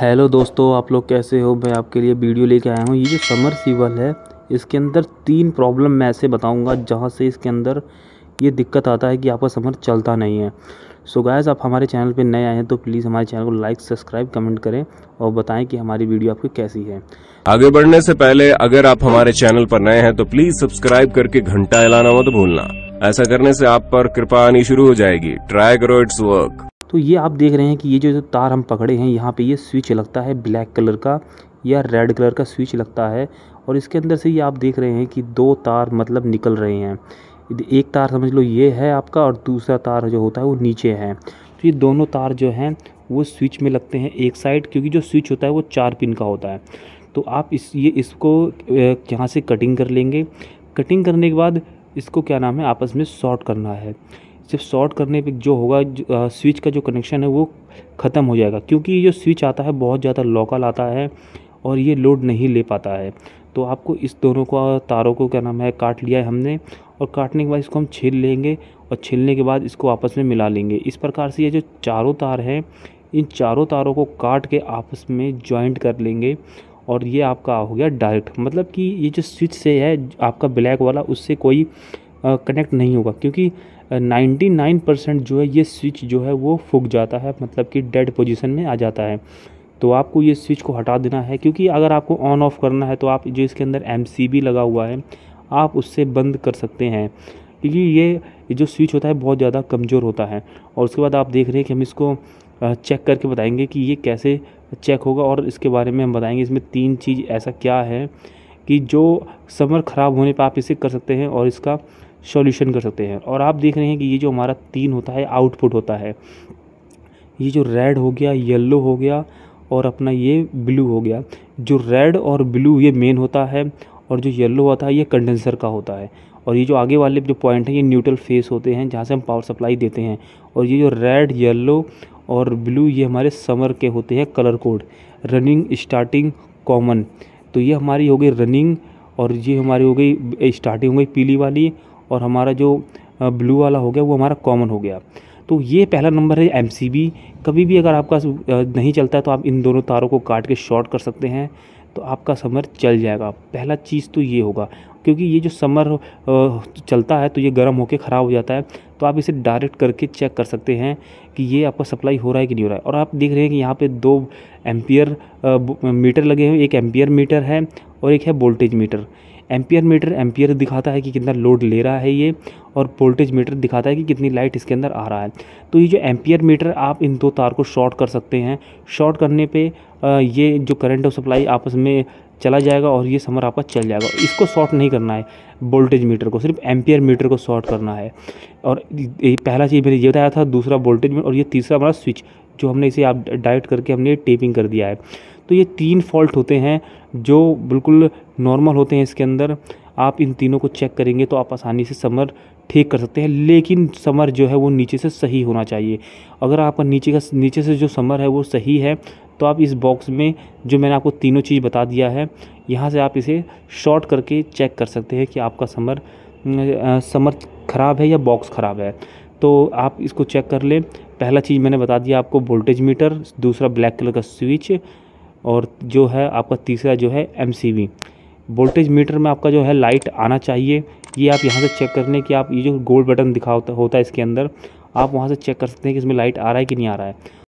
hello दोस्तों आप लोग कैसे हो मैं आपके लिए वीडियो लेके आया हूँ ये जो समर सीवल है इसके अंदर तीन प्रॉब्लम मैं ऐसे बताऊँगा जहाँ से इसके अंदर ये दिक्कत आता है कि आपका समर चलता नहीं है सो so गायज़ आप हमारे चैनल पे नए आए हैं तो प्लीज़ हमारे चैनल को लाइक सब्सक्राइब कमेंट करें और बताएं कि हमारी वीडियो आपकी कैसी है आगे बढ़ने से पहले अगर आप हमारे चैनल पर नए हैं तो प्लीज़ सब्सक्राइब करके घंटा हिलाना मत भूलना ऐसा करने से आप पर कृपा आनी शुरू हो जाएगी ट्राई करो इट्स वर्क तो ये आप देख रहे हैं कि ये जो तार हम पकड़े हैं यहाँ पे ये स्विच लगता है ब्लैक कलर का या रेड कलर का स्विच लगता है और इसके अंदर से ये आप देख रहे हैं कि दो तार मतलब निकल रहे हैं एक तार समझ लो ये है आपका और दूसरा तार जो होता है वो नीचे है तो ये दोनों तार जो हैं वो स्विच में लगते हैं एक साइड क्योंकि जो स्विच होता है वो चार पिन का होता है तो आप इस ये इसको यहाँ से कटिंग कर लेंगे कटिंग करने के बाद इसको क्या नाम है आपस में शॉर्ट करना है सिर्फ शॉर्ट करने पे जो होगा स्विच का जो कनेक्शन है वो ख़त्म हो जाएगा क्योंकि ये जो स्विच आता है बहुत ज़्यादा लोकल आता है और ये लोड नहीं ले पाता है तो आपको इस दोनों को तारों को क्या नाम है काट लिया है हमने और काटने के बाद इसको हम छील लेंगे और छीलने के बाद इसको आपस में मिला लेंगे इस प्रकार से ये जो चारों तार हैं इन चारों तारों को काट के आपस में जॉइंट कर लेंगे और ये आपका हो गया डायरेक्ट मतलब कि ये जो स्विच से है आपका ब्लैक वाला उससे कोई कनेक्ट नहीं होगा क्योंकि 99 परसेंट जो है ये स्विच जो है वो फूक जाता है मतलब कि डेड पोजीशन में आ जाता है तो आपको ये स्विच को हटा देना है क्योंकि अगर आपको ऑन ऑफ़ करना है तो आप जो इसके अंदर एम लगा हुआ है आप उससे बंद कर सकते हैं क्योंकि ये जो स्विच होता है बहुत ज़्यादा कमज़ोर होता है और उसके बाद आप देख रहे हैं कि हम इसको चेक करके बताएंगे कि ये कैसे चेक होगा और इसके बारे में हम बताएंगे इसमें तीन चीज़ ऐसा क्या है कि जो समर ख़राब होने पर आप इसे कर सकते हैं और इसका सॉल्यूशन कर सकते हैं और आप देख रहे हैं कि ये जो हमारा तीन होता है आउटपुट होता है ये जो रेड हो गया येलो हो गया और अपना ये ब्लू हो गया जो रेड और ब्लू ये मेन होता है और जो येलो होता है ये कंडेंसर का होता है और ये जो आगे वाले जो पॉइंट हैं ये न्यूट्रल फेस होते हैं जहाँ से हम पावर सप्लाई देते हैं और ये जो रेड येलो और ब्लू ये हमारे समर के होते हैं colour code running starting common तो ये हमारी हो गई रनिंग और ये हमारी हो गई स्टार्टिंग हो गई पीली वाली और हमारा जो ब्लू वाला हो गया वो हमारा कॉमन हो गया तो ये पहला नंबर है एम कभी भी अगर आपका नहीं चलता है तो आप इन दोनों तारों को काट के शॉर्ट कर सकते हैं तो आपका समर चल जाएगा पहला चीज़ तो ये होगा क्योंकि ये जो समर चलता है तो ये गर्म होकर ख़राब हो जाता है तो आप इसे डायरेक्ट करके चेक कर सकते हैं कि ये आपका सप्लाई हो रहा है कि नहीं हो रहा है और आप देख रहे हैं कि यहाँ पे दो एम्पियर मीटर लगे हुए एक एम्पियर मीटर है और एक है voltage meter ampere meter ampere दिखाता है कि कितना लोड ले रहा है ये और वोल्टेज मीटर दिखाता है कि कितनी लाइट इसके अंदर आ रहा है तो ये जो एम्पियर मीटर आप इन दो तार को शॉर्ट कर सकते हैं शॉर्ट करने पे ये जो करंट ऑफ सप्लाई आपस में चला जाएगा और ये समर आपका चल जाएगा इसको शॉर्ट नहीं करना है वोल्टेज मीटर को सिर्फ एम्पियर मीटर को शॉर्ट करना है और ये पहला चीज़ मैंने ये बताया था दूसरा वोल्टेज मीटर और ये तीसरा हमारा स्विच जो हमने इसे आप डाइट करके हमने टेपिंग कर दिया है तो ये तीन फॉल्ट होते हैं जो बिल्कुल नॉर्मल होते हैं इसके अंदर आप इन तीनों को चेक करेंगे तो आप आसानी से समर ठीक कर सकते हैं लेकिन समर जो है वो नीचे से सही होना चाहिए अगर आपका नीचे का नीचे से जो समर है वो सही है तो आप इस बॉक्स में जो मैंने आपको तीनों चीज़ बता दिया है यहाँ से आप इसे शॉर्ट करके चेक कर सकते हैं कि आपका समर समर ख़राब है या बॉक्स ख़राब है तो आप इसको चेक कर लें पहला चीज़ मैंने बता दिया आपको वोल्टेज मीटर दूसरा ब्लैक कलर का स्विच और जो है आपका तीसरा जो है एम वोल्टेज मीटर में आपका जो है लाइट आना चाहिए ये आप यहाँ से चेक करने कि आप ये जो गोल्ड बटन दिखा होता है इसके अंदर आप वहाँ से चेक कर सकते हैं कि इसमें लाइट आ रहा है कि नहीं आ रहा है